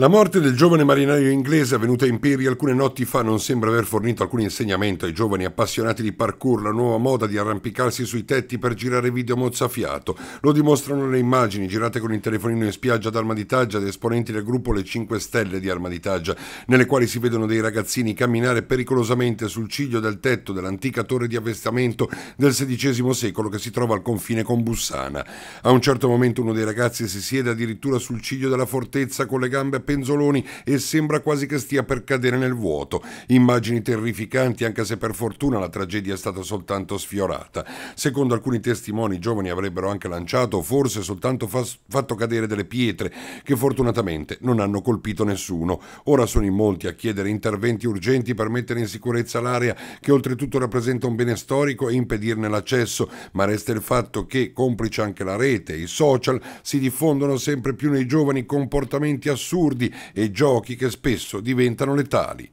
La morte del giovane marinaio inglese avvenuta in Peri alcune notti fa non sembra aver fornito alcun insegnamento ai giovani appassionati di parkour, la nuova moda di arrampicarsi sui tetti per girare video mozzafiato. Lo dimostrano le immagini girate con il telefonino in spiaggia ad Armaditaggia ad esponenti del gruppo Le 5 Stelle di Armaditaggia, nelle quali si vedono dei ragazzini camminare pericolosamente sul ciglio del tetto dell'antica torre di avvestamento del XVI secolo che si trova al confine con Bussana. A un certo momento uno dei ragazzi si siede addirittura sul ciglio della fortezza con le gambe appena penzoloni e sembra quasi che stia per cadere nel vuoto. Immagini terrificanti, anche se per fortuna la tragedia è stata soltanto sfiorata. Secondo alcuni testimoni, i giovani avrebbero anche lanciato, o forse soltanto fas- fatto cadere delle pietre, che fortunatamente non hanno colpito nessuno. Ora sono in molti a chiedere interventi urgenti per mettere in sicurezza l'area, che oltretutto rappresenta un bene storico, e impedirne l'accesso, ma resta il fatto che, complice anche la rete, i social, si diffondono sempre più nei giovani comportamenti assurdi biliardi e giochi che spesso diventano letali.